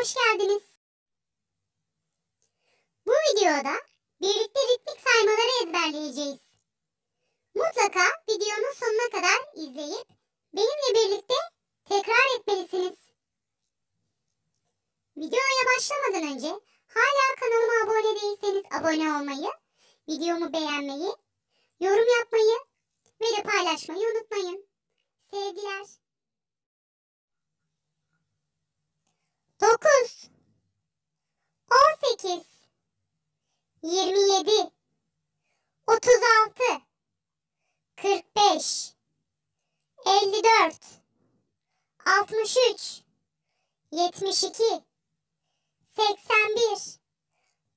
hoş geldiniz. Bu videoda birlikte ritmik saymaları ezberleyeceğiz. Mutlaka videonun sonuna kadar izleyip benimle birlikte tekrar etmelisiniz. Videoya başlamadan önce hala kanalıma abone değilseniz abone olmayı, videomu beğenmeyi, yorum yapmayı ve de paylaşmayı unutmayın. Sevgiler. 28, 27 36 45 54 63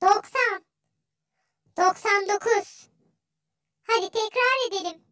72 81 90 99 Hadi tekrar edelim.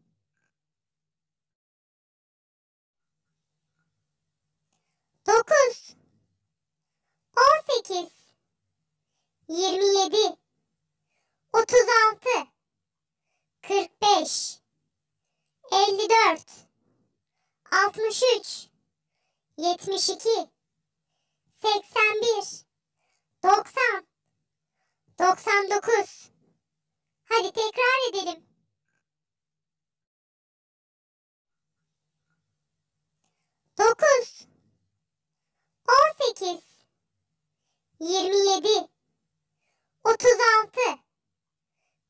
54 63 72 81 90 99 Hadi tekrar edelim. Dokuz, on sekiz, yirmi yedi, otuz altı,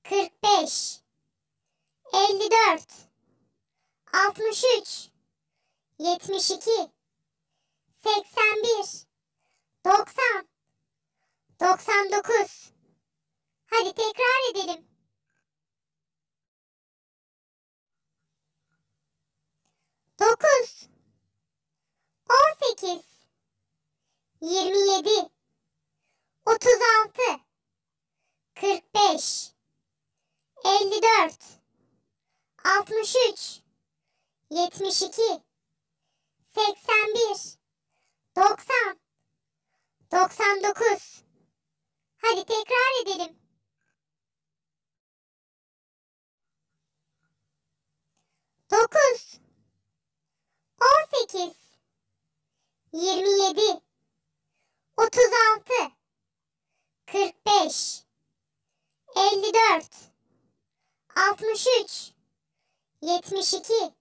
kırk beş, elli dört. 63 72 81 90 99 Hadi tekrar edelim. Dokuz, on sekiz, yirmi yedi, otuz altı, kırk beş, elli dört, altmış üç, 72 81 90 99 Hadi tekrar edelim. Dokuz, on sekiz, yirmi yedi, otuz altı, kırk beş, elli dört, altmış üç, yetmiş iki,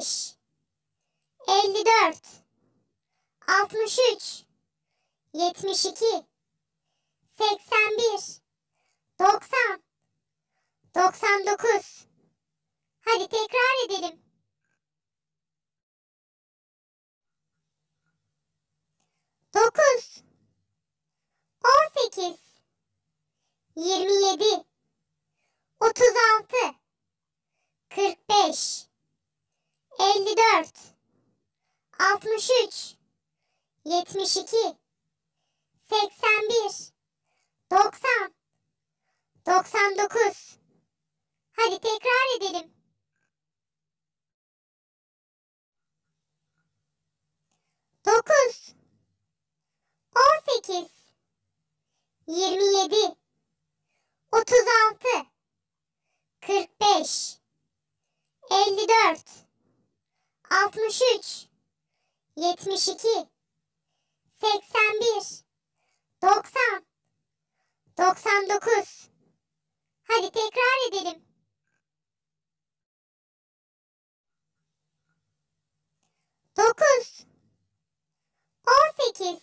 55 54 63 72 81 90 99 Hadi tekrar edelim. 63 72 81 90 99 Hadi tekrar edelim. Dokuz, on sekiz, yirmi yedi, otuz altı, kırk beş, elli dört, altmış üç, 72 81 90 99 Hadi tekrar edelim. Dokuz, on sekiz,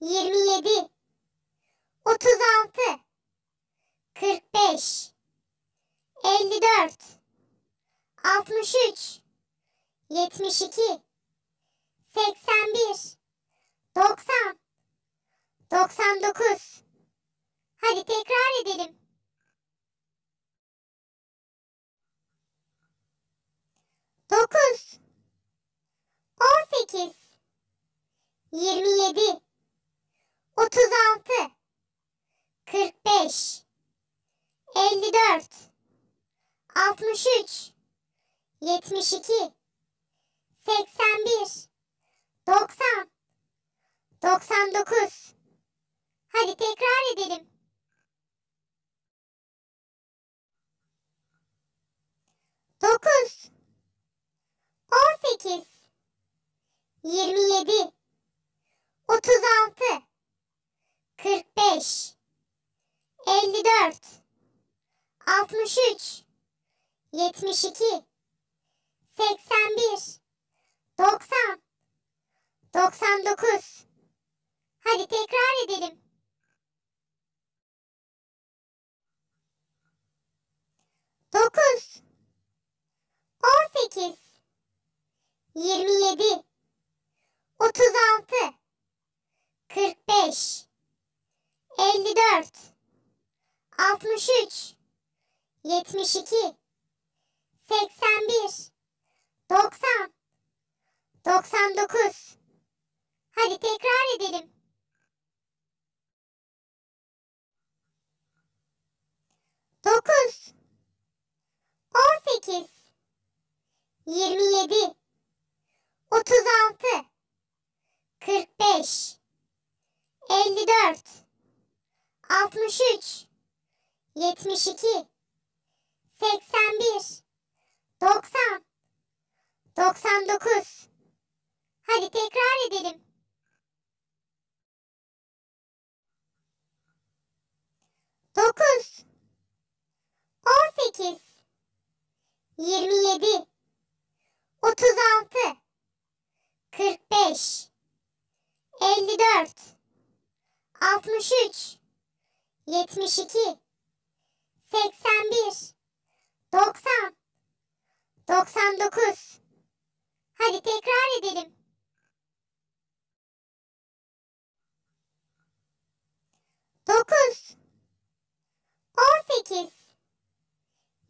yirmi yedi, otuz altı, kırk beş, elli dört, altmış üç, yetmiş iki. 81 90 99 Hadi tekrar edelim. 9, 18, 27, 36, 45, 54, 63, 72, 81. 90 99 Hadi tekrar edelim. Dokuz, on sekiz, yirmi yedi, otuz altı, kırk beş, elli dört, altmış üç, yetmiş iki, seksen bir, doksan. 99. Hadi tekrar edelim. Dokuz. On sekiz. Yirmi yedi. Otuz altı. Kırk beş. Elli dört. Altmış üç. Yetmiş iki. Seksen bir. Doksan. Doksan dokuz. Hadi tekrar edelim. Dokuz. On sekiz. Yirmi yedi. Otuz altı. Kırk beş. Elli dört. Altmış üç. Yetmiş iki. Seksen bir. Doksan. Doksan dokuz. Hadi tekrar edelim. Dokuz. On sekiz. Yirmi yedi. Otuz altı. Kırk beş. Elli dört. Altmış üç. Yetmiş iki. Seksen bir. Doksan. Doksan dokuz. Hadi tekrar edelim.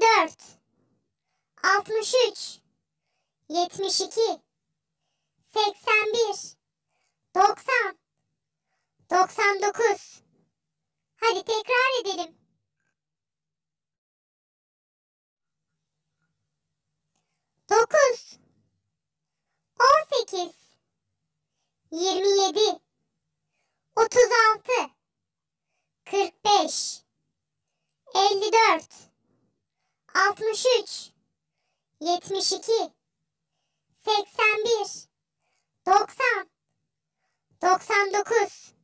54 63 72 81 90 99 Hadi tekrar edelim. Dokuz, on sekiz, yirmi yedi, otuz altı, kırk beş, elli dört. 63 72 81 90 99